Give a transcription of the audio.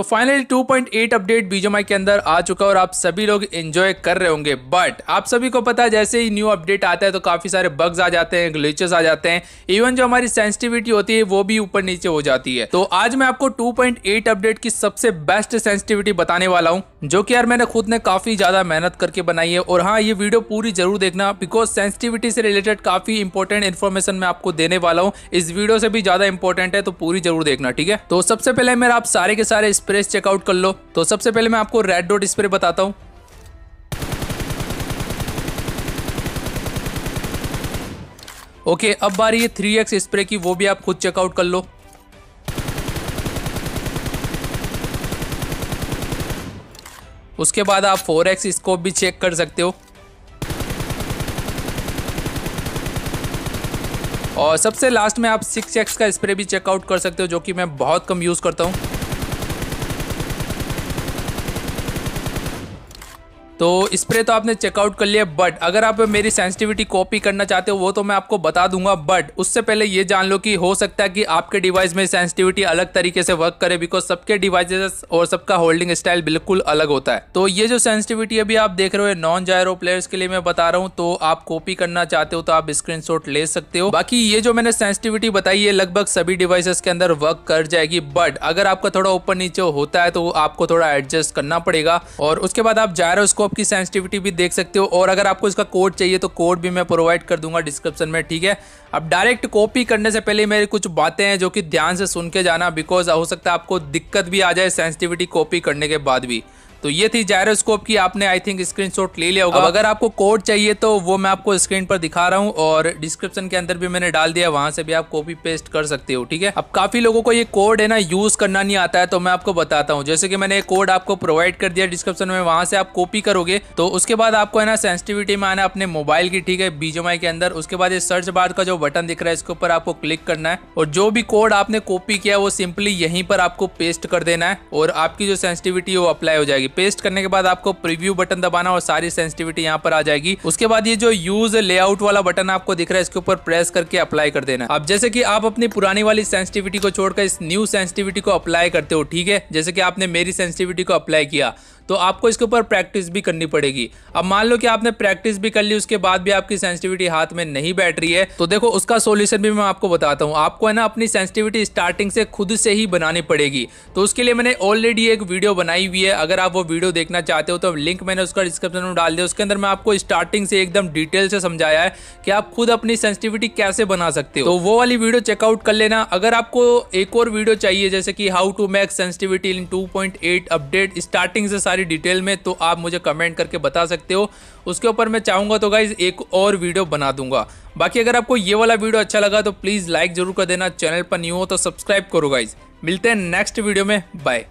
तो finally 2.8 update बीजोमाई के अंदर आ चुका है और आप सभी लोग एंजॉय कर रहे होंगे बट आप सभी को पता है जैसे ही न्यू अपडेट आता है तो काफ़ी सारे बग्स आ जाते हैं ग्लिचेस आ जाते हैं इवन जो हमारी सेंसिटिविटी होती है वो भी ऊपर नीचे हो जाती है तो आज मैं आपको 2.8 अपडेट की सबसे बेस्ट सेंसिटिविटी बताने वाला हूँ जो कि यार मैंने खुद ने काफ़ी ज़्यादा मेहनत करके बनाई है और हाँ ये वीडियो पूरी जरूर देखना बिकॉज सेंसिटिविटी से रिलेटेड काफ़ी इंपॉर्टेंट इन्फॉर्मेशन मैं आपको देने वाला हूँ इस वीडियो से भी ज़्यादा इंपॉर्टेंट है तो पूरी जरूर देखना ठीक है तो सबसे पहले मेरा आप सारे के सारे स्प्रेस चेकआउट कर लो तो सबसे पहले मैं आपको रेड डॉट स्प्रे बताता हूँ ओके अब बारी है थ्री एक्स स्प्रे की वो भी आप खुद चेकआउट कर लो उसके बाद आप फोर एक्स स्कोप भी चेक कर सकते हो और सबसे लास्ट में आप सिक्स एक्स का स्प्रे भी चेकआउट कर सकते हो जो कि मैं बहुत कम यूज़ करता हूँ तो स्प्रे तो आपने चेकआउट कर लिया बट अगर आप मेरी सेंसिटिविटी कॉपी करना चाहते हो वो तो मैं आपको बता दूंगा बट उससे पहले ये जान लो कि हो सकता है कि आपके डिवाइस में सेंसिटिविटी अलग तरीके से वर्क करे बिकॉज सबके डिवाइसेस और सबका होल्डिंग स्टाइल बिल्कुल अलग होता है तो ये जो सेंसिटिविटी अभी आप देख रहे हो नॉन जायरो प्लेयर्स के लिए मैं बता रहा हूँ तो आप कॉपी करना चाहते हो तो आप स्क्रीन ले सकते हो बाकी ये जो मैंने सेंसिटिविटी बताई है लगभग सभी डिवाइसेस के अंदर वर्क कर जाएगी बट अगर आपका थोड़ा ऊपर नीचे होता है तो आपको थोड़ा एडजस्ट करना पड़ेगा और उसके बाद आप जायरो स्कोप की सेंसिटिविटी भी देख सकते हो और अगर आपको इसका कोड चाहिए तो कोड भी मैं प्रोवाइड कर दूंगा डिस्क्रिप्शन में ठीक है अब डायरेक्ट कॉपी करने से पहले मेरी कुछ बातें हैं जो कि ध्यान से सुन के जाना बिकॉज हो सकता है आपको दिक्कत भी आ जाए सेंसिटिविटी कॉपी करने के बाद भी तो ये थी जायरोस्कोप की आपने आई थिंक स्क्रीनशॉट ले लिया होगा अगर आपको कोड चाहिए तो वो मैं आपको स्क्रीन पर दिखा रहा हूँ और डिस्क्रिप्शन के अंदर भी मैंने डाल दिया वहां से भी आप कॉपी पेस्ट कर सकते हो ठीक है अब काफी लोगों को ये कोड है ना यूज करना नहीं आता है तो मैं आपको बताता हूँ जैसे कि मैंने कोड आपको प्रोवाइड कर दिया डिस्क्रिप्शन में वहां से आप कॉपी करोगे तो उसके बाद आपको है ना सेंसिटिविटी में आना अपने मोबाइल की ठीक है बीजोमाई के अंदर उसके बाद ये सर्च बार का जो बटन दिख रहा है इसके ऊपर आपको क्लिक करना है और जो भी कोड आपने कॉपी किया वो सिंपली यहीं पर आपको पेस्ट कर देना है और आपकी जो सेंसिटिविटी वो अप्लाई हो जाएगी पेस्ट करने के बाद आपको प्रीव्यू बटन दबाना और सारी सेंसिटिविटी यहाँ पर आ जाएगी उसके बाद ये जो यूज लेआउट वाला बटन आपको दिख रहा है इसके ऊपर प्रेस करके अप्लाई कर देना अब जैसे की आप अपनी पुरानी वाली सेंसिटिविटी को छोड़कर इस न्यू सेंसिटिविटी को अप्लाई करते हो ठीक है जैसे कि आपने मेरी सेंसिटिविटी को अप्लाई किया तो आपको इसके ऊपर प्रैक्टिस भी करनी पड़ेगी अब मान लो कि आपने प्रैक्टिस भी कर ली उसके बाद भी आपकी सेंसिटिविटी हाथ में नहीं बैठ रही है तो देखो उसका सोल्यूशन भी मैं आपको बताता हूँ आपको है ना अपनी सेंसिटिविटी स्टार्टिंग से खुद से ही बनानी पड़ेगी तो उसके लिए मैंने ऑलरेडी एक वीडियो बनाई हुई है अगर आप वो वीडियो देखना चाहते हो तो लिंक मैंने उसका डिस्क्रिप्शन में डाल दिया उसके अंदर मैं आपको स्टार्टिंग से एकदम डिटेल से समझाया है कि आप खुद अपनी सेंसिटिविटी कैसे बना सकते हो तो वो वाली वीडियो चेकआउट कर लेना अगर आपको एक और वीडियो चाहिए जैसे कि how to make sensitivity in to update starting से सारी सारी डिटेल में तो आप मुझे कमेंट करके बता सकते हो उसके ऊपर मैं चाहूँगा तो गाइज़ एक और वीडियो बना दूंगा बाकी अगर आपको ये वाला वीडियो अच्छा लगा तो प्लीज़ लाइक ज़रूर कर देना चैनल पर न्यू हो तो सब्सक्राइब करो गाइज़ मिलते हैं नेक्स्ट वीडियो में बाय